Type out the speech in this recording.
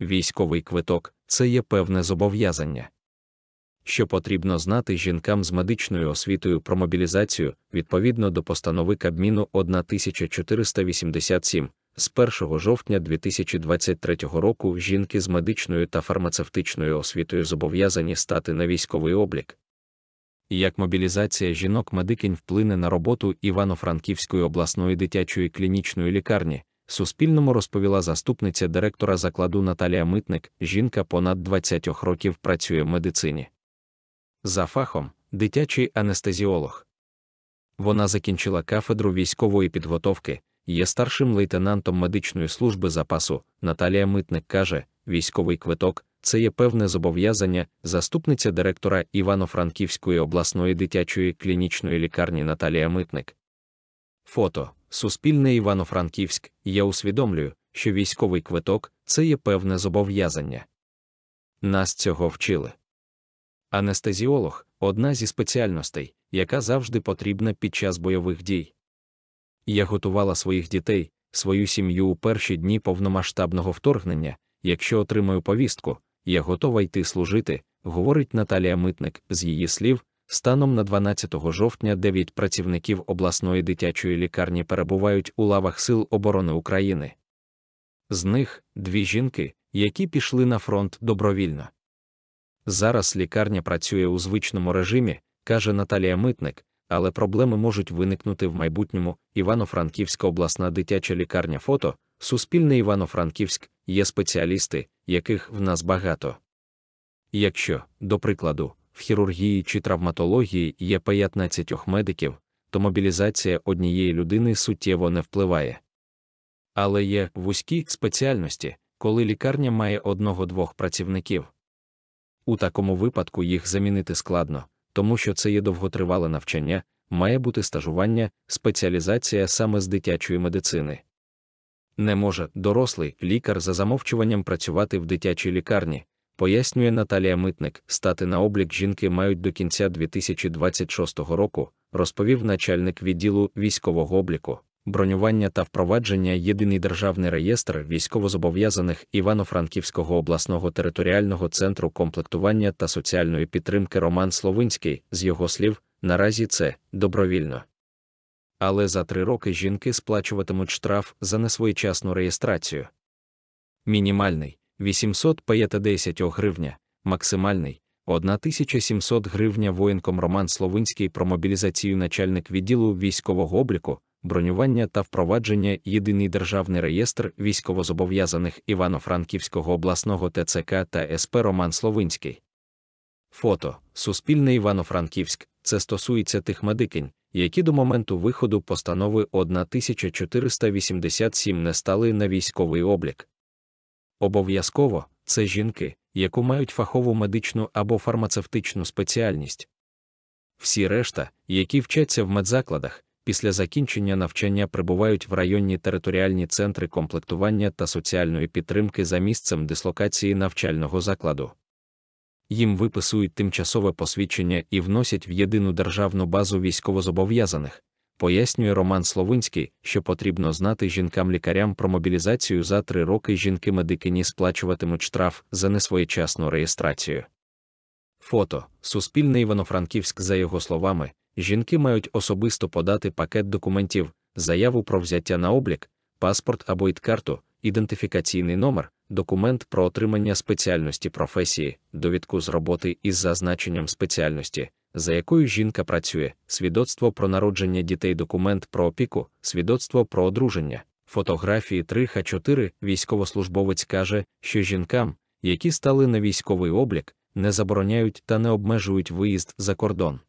військовий квиток це є певне зобов'язання. Що потрібно знати жінкам з медичною освітою про мобілізацію відповідно до постанови Кабміну 1487 з 1 жовтня 2023 року жінки з медичною та фармацевтичною освітою зобов'язані стати на військовий облік. Як мобілізація жінок медикинь вплине на роботу Івано-Франківської обласної дитячої клінічної лікарні, Суспільному розповіла заступниця директора закладу Наталія Митник, жінка понад 20 років працює в медицині. За фахом, дитячий анестезіолог. Вона закінчила кафедру військової підготовки, є старшим лейтенантом медичної служби запасу. Наталія Митник каже, військовий квиток це є певне зобов'язання, заступниця директора Івано-Франківської обласної дитячої клінічної лікарні Наталія Митник. Фото Суспільне Івано-Франківськ, я усвідомлюю, що військовий квиток це є певне зобов'язання. Нас цього вчили. Анестезіолог одна зі спеціальностей, яка завжди потрібна під час бойових дій. Я готувала своїх дітей, свою сім'ю у перші дні повномасштабного вторгнення. Якщо отримаю повістку, я готова йти служити, говорить Наталія Митник з її слів, Станом на 12 жовтня 9 працівників обласної дитячої лікарні перебувають у лавах Сил оборони України. З них дві жінки, які пішли на фронт добровільно. Зараз лікарня працює у звичному режимі, каже Наталія Митник, але проблеми можуть виникнути в майбутньому. Івано-Франківська обласна дитяча лікарня фото, Суспільне Івано-Франківськ, є спеціалісти, яких в нас багато. Якщо, до прикладу, в хірургії чи травматології є 15 медиків, то мобілізація однієї людини суттєво не впливає. Але є вузькі спеціальності, коли лікарня має одного-двох працівників. У такому випадку їх замінити складно, тому що це є довготривале навчання, має бути стажування, спеціалізація саме з дитячої медицини. Не може дорослий лікар за замовчуванням працювати в дитячій лікарні, пояснює Наталія Митник, стати на облік жінки мають до кінця 2026 року, розповів начальник відділу військового обліку. Бронювання та впровадження єдиний державний реєстр військовозобов'язаних Івано-Франківського обласного територіального центру комплектування та соціальної підтримки Роман Словинський, з його слів, наразі це добровільно. Але за три роки жінки сплачуватимуть штраф за несвоєчасну реєстрацію. Мінімальний 800 паєта 10 гривня, максимальний 1700 гривня воїнком Роман Словинський про мобілізацію начальник відділу військового обліку, бронювання та впровадження єдиний державний реєстр військовозобов'язаних Івано-Франківського обласного ТЦК та СП Роман Словинський. Фото Суспільне Івано-Франківськ. Це стосується тих медикинь, які до моменту виходу постанови 1487 не стали на військовий облік. Обов'язково це жінки, яку мають фахову медичну або фармацевтичну спеціальність. Всі решта, які вчаться в медзакладах, після закінчення навчання прибувають в районні територіальні центри комплектування та соціальної підтримки за місцем дислокації навчального закладу. Їм виписують тимчасове посвідчення і вносять в єдину державну базу військовозобов'язаних, пояснює Роман Словинський, що потрібно знати жінкам-лікарям про мобілізацію за три роки жінки-медикині сплачуватимуть штраф за несвоєчасну реєстрацію. Фото Суспільне Івано-Франківськ, за його словами, жінки мають особисто подати пакет документів, заяву про взяття на облік, паспорт або ІД-карту, ідентифікаційний номер, документ про отримання спеціальності професії, довідку з роботи із зазначенням спеціальності, за якою жінка працює, свідоцтво про народження дітей, документ про опіку, свідоцтво про одруження, фотографії 3Х4 військовослужбовець каже, що жінкам, які стали на військовий облік, не забороняють та не обмежують виїзд за кордон.